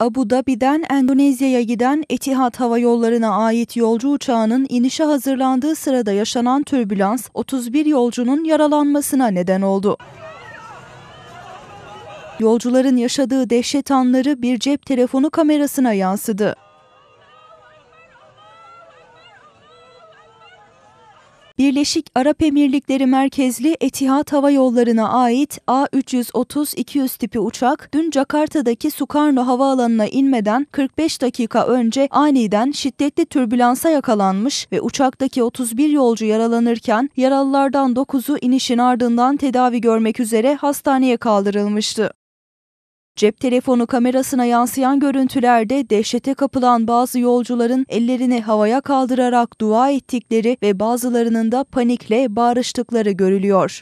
Abu Dhabi'den Endonezya'ya giden Etihad Hava Yolları'na ait yolcu uçağının inişe hazırlandığı sırada yaşanan türbülans 31 yolcunun yaralanmasına neden oldu. Yolcuların yaşadığı dehşet anları bir cep telefonu kamerasına yansıdı. Birleşik Arap Emirlikleri merkezli Etihad Hava Yolları'na ait A330-200 tipi uçak dün Jakarta'daki Sukarno Havaalanı'na inmeden 45 dakika önce aniden şiddetli türbülansa yakalanmış ve uçaktaki 31 yolcu yaralanırken yaralılardan 9'u inişin ardından tedavi görmek üzere hastaneye kaldırılmıştı. Cep telefonu kamerasına yansıyan görüntülerde dehşete kapılan bazı yolcuların ellerini havaya kaldırarak dua ettikleri ve bazılarının da panikle bağırıştıkları görülüyor.